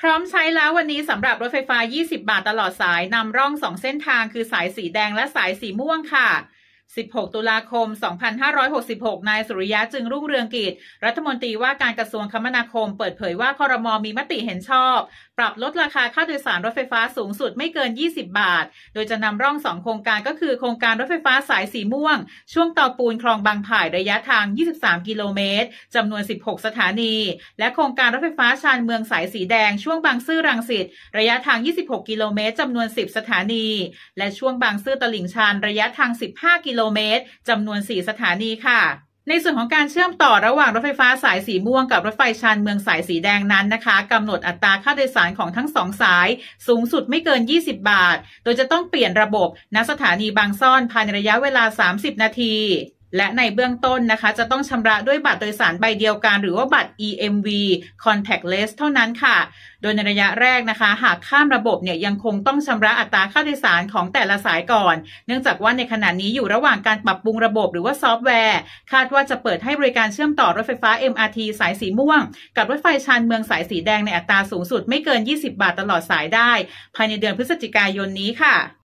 พร้อมใช้แล้ววันนี้สำหรับรถไฟฟ้า 20 บาทตลอดสายนำร่อง 2 เส้นทางคือสายสีแดงและสายสีม่วงค่ะ16 ตุลาคม 2566 นายสุริยะจึงรุ่งเรืองกิจ รัฐมนตรีว่าการกระทรวงคมนาคมเปิดเผยว่าคอรมอมีมติเห็นชอบ ปรับลดราคาค่าโดยสารรถไฟฟ้าสูงสุดไม่เกิน 20 บาท โดยจะนำร่อง 2 โครงการก็คือ โครงการรถไฟฟ้าสายสีม่วง ช่วงต่อปูนคลองบางไผ่ระยะทาง 23 กิโลเมตรจำนวน 16 สถานี และโครงการรถไฟฟ้าชานเมืองสายสีแดง ช่วงบางซื่อรังสิตระยะทาง 26 กิโลเมตรจำนวน 10 สถานี และช่วงบางซื่อตลิ่งชันระยะทาง 15 กิโลโลเมตรจำนวน 4 สถานีค่ะ ในส่วนของการเชื่อมต่อระหว่างรถไฟฟ้าสายสีม่วงกับรถไฟชานเมืองสายสีแดงนั้นนะคะกำหนดอัตราค่าโดยสารของทั้งสองสายสูงสุดไม่เกิน 20 บาท โดยจะต้องเปลี่ยนระบบณสถานีบางซ่อนภายในระยะเวลา 30 นาทีและในเบื้องต้นนะคะจะต้องชำระด้วยบัตรโดยสารใบเดียวกัน หรือว่าบัตร EMV contactless เท่านั้นค่ะ โดยในระยะแรกนะคะ หากข้ามระบบเนี่ยยังคงต้องชำระอัตราค่าโดยสารของแต่ละสายก่อน เนื่องจากว่าในขณะนี้อยู่ระหว่างการปรับปรุงระบบหรือว่าซอฟต์แวร์ คาดว่าจะเปิดให้บริการเชื่อมต่อรถไฟฟ้า MRT สายสีม่วง กับรถไฟชานเมืองสายสีแดงในอัตราสูงสุดไม่เกิน 20 บาทตลอดสายได้ ภายในเดือนพฤศจิกายนนี้ค่ะ